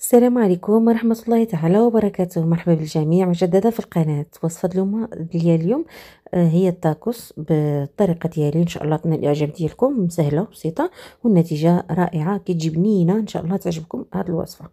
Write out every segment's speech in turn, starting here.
السلام عليكم ورحمة الله تعالى وبركاته مرحبا بالجميع مجددا في القناة وصفة اليوم ديال اليوم آه، هي التاكوس بالطريقة ديالي ان شاء الله تنال الاعجاب ديالكم سهلة وبسيطة والنتيجة رائعة كتجي بنينة ان شاء الله تعجبكم هاد الوصفة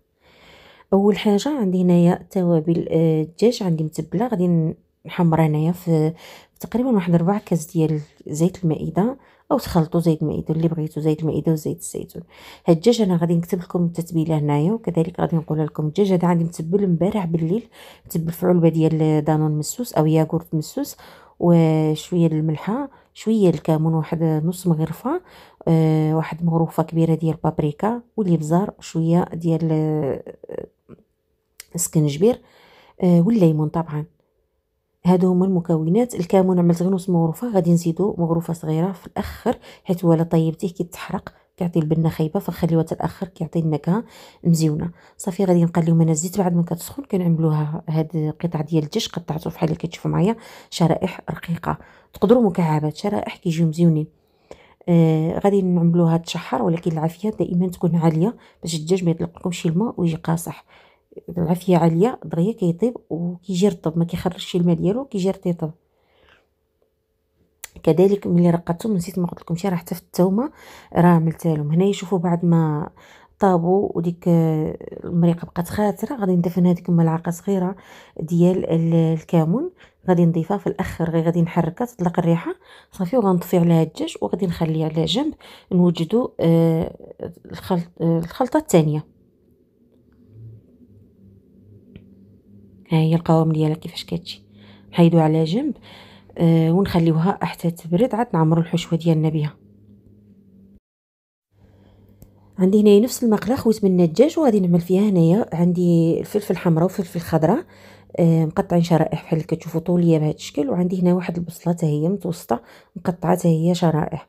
اول حاجة عندي هنايا توابل آه، الدجاج عندي متبلة غادي نحمر هنايا في تقريبا واحد ربع كاس ديال زيت المائدة او تخلطوا زيت المائده اللي بغيتو زيت المائده وزيت الزيتون هاد الدجاج انا غادي نكتب لكم التتبيله هنايا وكذلك غادي نقول لكم الدجاج هذا عندي متبل امبارح بالليل متبل في علبه ديال دانون مسوس او ياغورت مسوس وشويه الملحه شويه الكمون واحد نص مغرفه أه واحد مغروفه كبيره ديال بابريكا والابزار شويه ديال السكنجبير آه،, أه والليمون طبعا هادو هما المكونات الكمون عملت غير نص مغروفه غادي نزيدو مغروفه صغيره في الاخر حيت ولا طيبتيه كيتحرق كيعطي البنه خايبه فخليوها حتى الاخر كيعطي النكهه مزيونه صافي غادي نقليو من الزيت بعد ما كتسخن كنعملوها هاد القطع ديال الدجاج قطعته فحال اللي كتشوفوا معايا شرائح رقيقه تقدروا مكعبات شرائح كيجيو مزيونين آه غادي نعملوها تشحر ولكن العافيه دائما تكون عاليه باش الدجاج ما يطلق لكمش الماء ويجي قاصح العافيه عاليه دغيا كيطيب وكيجي رطب ما كيخرجش الماء ديالو كيجي رطيطب كذلك ملي رقدتهم نسيت ما قلت لكم شي راه حتى في التومه راه عملت لهم هنايا شوفوا بعد ما طابو وديك آه، المريقه بقات خاتره غادي ندفن هذيك ملعقه صغيره ديال الكمون غادي نضيفها في الاخر غير غادي نحركها تطلق الريحه صافي وغنطفي عليها الدجاج وغادي نخليها على جنب نوجدوا آه، آه، الخلطه الثانيه ها هي القوام ديالها كيفاش كتجي نحيدو على جنب أه ونخليوها حتى تبرد عاد نعمرو الحشوه ديالنا بها عندي هنايا نفس المقله خويت من الدجاج وغادي نعمل فيها هنايا عندي الفلفل حمراء وفلفل خضراء آه، مقطعين شرائح بحال اللي كتشوفوا طوليه بهذا الشكل وعندي هنا واحد البصله حتى هي متوسطه مقطعه حتى هي شرائح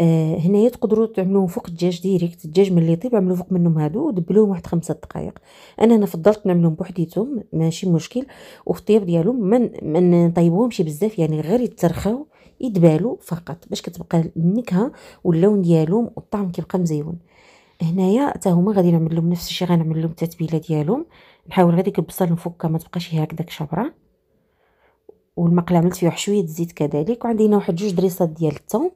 آه، هنايا تقدروا تعملوه فوق الدجاج ديريكت الدجاج ملي يطيب عملوه فوق منهم هادو ودبلوهم واحد خمسة دقائق انا هنا فضلت نعملهم بوحديتهم ماشي مشكل وفي الطياب ديالهم من نطيبوهمش بزاف يعني غير يترخاو يدبالوا فقط باش كتبقى النكهه واللون ديالهم والطعم كيبقى مزيون هنايا حتى هما غادي نعمل لهم نفس الشيء غنعمل لهم التتبيله ديالهم نحاول ديك البصل نفكها ما تبقاش هكذاك هكداك شبره والمقله عملت فيه واحد شويه الزيت كذلك وعندي هنا واحد جوج دريصات ديال الثوم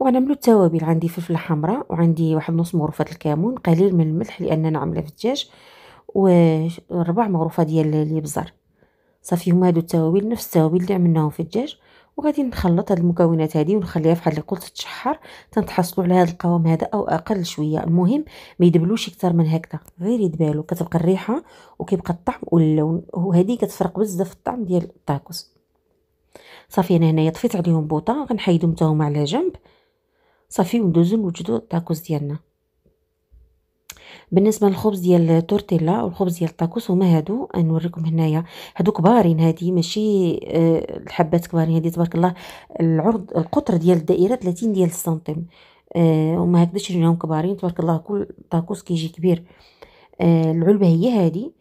وغنعملو التوابل عندي فلفله حمراء وعندي واحد نص مغرفه الكمون قليل من الملح لاننا عامله في الدجاج وربع مغرفه ديال الابزار صافي هما هادو التوابل نفس التوابل اللي عملناهم في الدجاج وغادي نخلط هاد المكونات هادي ونخليها فحال اللي قلت تتشحر تنتحصلوا على هاد القوام هذا او اقل شويه المهم ما يدبلوش اكثر من هكذا غير يدبالو كتبقى الريحه وكيبقى الطعم واللون وهذه كتفرق بزاف الطعم ديال الطاكوس صافي انا هنايا طفيت عليهم بوطه غنحيدهم حتى هما على جنب صافي وندوزو نوجدو الطاكوس ديالنا بالنسبه للخبز ديال التورتيلا والخبز ديال الطاكوس هما هادو نوريكم هنايا هادو كبارين هادي ماشي آه، الحبات كبارين هادي تبارك الله العرض القطر ديال الدائره 30 ديال السنتيم آه، هما هكذا شريناهم كبارين تبارك الله كل طاكوس كيجي كبير آه، العلبه هي هادي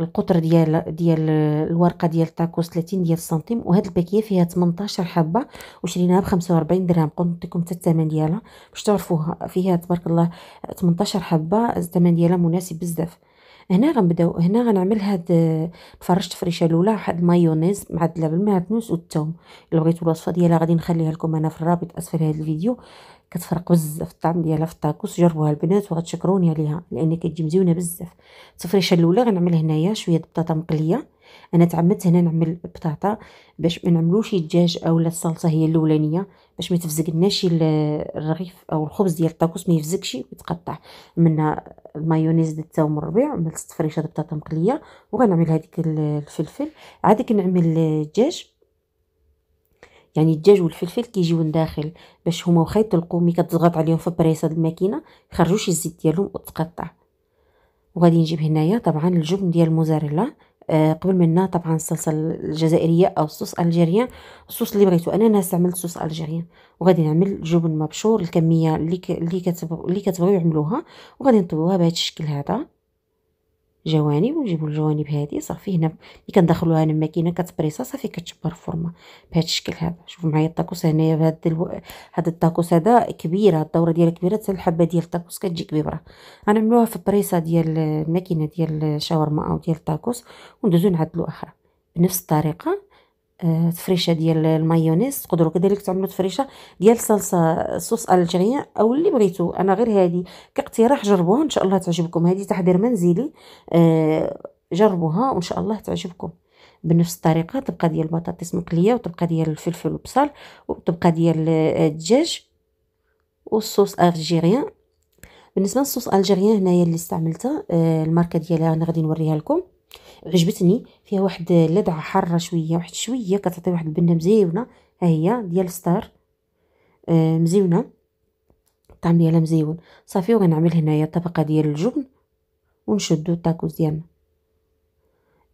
القطر ديال ديال الورقه ديال التاكوس 30 ديال السنتيم وهاد الباكيه فيها 18 حبه وشريناها ب 45 درهم لكم حتى الثمن ديالها باش تعرفوها فيها تبارك الله 18 حبه الثمن ديالها مناسب بزاف هنا غنبداو هنا غنعمل هاد الفرش فريشه الاولى واحد المايونيز مع بالمعدنوس والثوم الا بغيتوا الوصفه ديالها غادي نخليها لكم انا في الرابط اسفل هذا الفيديو كتفرق بزاف الطعم ديالها في الطاكوس جربوها البنات وغتشكروني عليها لان كتجي مزيونه بزاف التفريشه الاولى غنعمل هنايا شويه بطاطا مقليه انا تعمدت هنا نعمل البطاطا باش ما نعملوش الدجاج اولا الصلصه هي الاولانيه باش ما تفزقناش الرغيف او الخبز ديال الطاكوس ما يفزقش ويتقطع من المايونيز ديال التاوم الربيع عملت التفريشه ديال البطاطا مقليه وغنعمل هذيك الفلفل عاد كنعمل الدجاج يعني الدجاج والفلفل كيجيو لداخل باش هما وخا يطلقوا مي كتضغط عليهم في بريسه الماكينه يخرجوش الزيت ديالهم وتقطع وغادي نجيب هنايا طبعا الجبن ديال الموزاريلا آه، قبل منا طبعا الصلصه الجزائريه او الصوص الجيريان الصوص اللي بغيتو انا انا استعملت صوص الجيريان وغادي نعمل جبن مبشور الكميه اللي ك... اللي كتبغيو يعملوها وغادي نطويوها بهذا الشكل هذا جوانب ونجيبو الجوانب هادي صافي هنا ملي كندخلوها الماكينه كتبريصا صافي كتجبر الفورمه بهذا الشكل هذا شوفوا معايا الطاكوس هنايا بهذا الو... هذا الطاكوس هذا كبيره الدوره ديالها كبيره حتى الحبه ديال الطاكوس كتجي كبيره غنعملوها في البريصه ديال الماكينه ديال الشاورما او ديال الطاكوس وندوزو نعدلو اخرى بنفس الطريقه تفريشه آه، ديال المايونيز تقدروا كذلك تعملوا تفريشه ديال صلصه صوص الجيريان او اللي بغيتو انا غير هذه كاقتراح جربوها ان شاء الله تعجبكم هذه تحضير منزلي آه، جربوها وان شاء الله تعجبكم بنفس الطريقه طبقه ديال البطاطس مقليه وطبقه ديال الفلفل والبصل وطبقه ديال آه، الدجاج والصوص الجيريان بالنسبه للصوص الجيريان هنايا اللي استعملته الماركه ديالها انا غادي نوريها لكم عجبتني فيها واحد اللذعه حاره شويه واحد شويه كتعطي واحد البنه مزيونه ها هي ديال الستار آه مزيونه الطعم ديالها مزيون صافي وغنعمل هنايا طبقه ديال الجبن ونشدو التاكوز ديالنا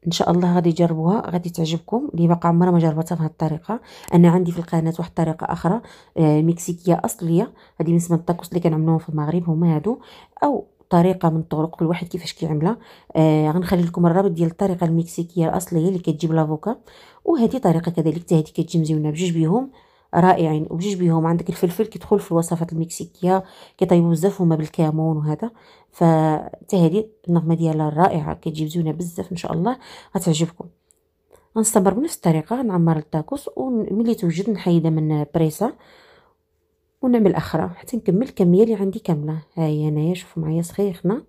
ان شاء الله غادي تجربوها غادي تعجبكم اللي باقا عمرها ما جربتها بهذه الطريقه انا عندي في القناه واحد الطريقه اخرى آه، مكسيكيه اصليه هذه من اسم الطاكوس اللي كنعملوهم في المغرب هما هادو او طريقه من الطرق كل واحد كيفاش كيعملها آه غنخلي لكم الرابط ديال الطريقه المكسيكيه الاصليه اللي كتجيب لافوكا وهذه طريقه كذلك حتى هذه كتجي مزيونه بجوج بيهم رائعين وبجوج بيهم عندك الفلفل كيدخل في الوصفات المكسيكيه كيطيبوا بزاف هما بالكامون وهذا فحتى هذه النغمه ديالها رائعه كتجي مزيونه بزاف ان شاء الله غتعجبكم غنستمر بنفس الطريقه نعمر التاكوس وملي توجد نحيدها من بريسه ونعمل اخرى حتى نكمل الكميه اللي عندي كامله ها هي انايا شوفوا معايا سخيخنا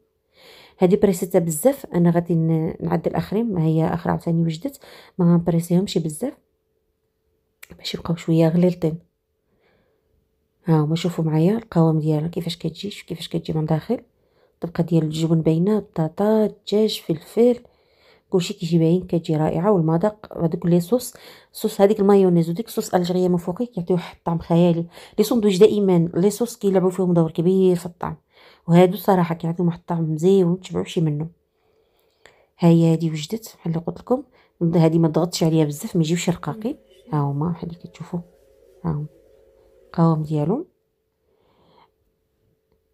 هذه بريسيتها بزاف انا غادي نعدل الاخرين هي اخرى عاوتاني وجدت ما غنبريسيهمش بزاف باش يبقاو شويه غليلطين ها هما شوفوا معايا القوام ديالها كيفاش كتجي كيفاش كتجي من داخل الطبقه ديال الجبن باينه بطاطا دجاج فلفل كلشي كيجي باين كتجي رائعه والمذاق هذوك لي صوص صوص هذيك المايونيز وديك الصوص الجيريه من فوقي كيعطيو واحد الطعم خيالي لي سوندويتش دائما لي صوص كيلعبوا فيهم دور كبير في الطعم وهادو صراحه كيعطيو واحد الطعم مزيان تبعوا شي منه ها هي هذه وجدت بحال اللي قلت لكم هذه ما ضغطتش عليها بزاف ما يجيوش رقاقين ها هما بحال اللي كتشوفوا ها هما القوام ديالهم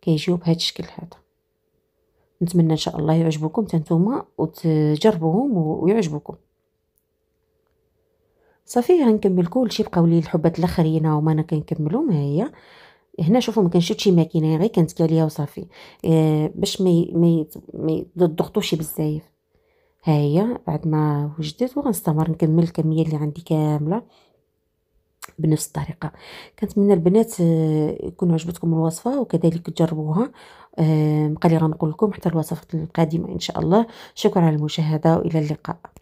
كيجيو بهذا الشكل هذا نتمنى ان شاء الله يعجبوكم تنتوما وتجربوهم ويعجبوكم صافي غنكمل كلشي بقاو لي الحبات الاخرين وما انا كنكملهم ما هي هنا شوفوا ما كنشوت شي ماكينه غير كانت كاليه وصافي آه باش ما ما ما تضغطوش بزاف ها هي بعد ما وجدت وغنستمر نكمل الكميه اللي عندي كامله بنفس الطريقه كنتمنى البنات آه، يكون عجبتكم الوصفه وكذلك تجربوها بقى لي غنقول لكم حتى الوصفات القادمه ان شاء الله شكرا على المشاهده والى اللقاء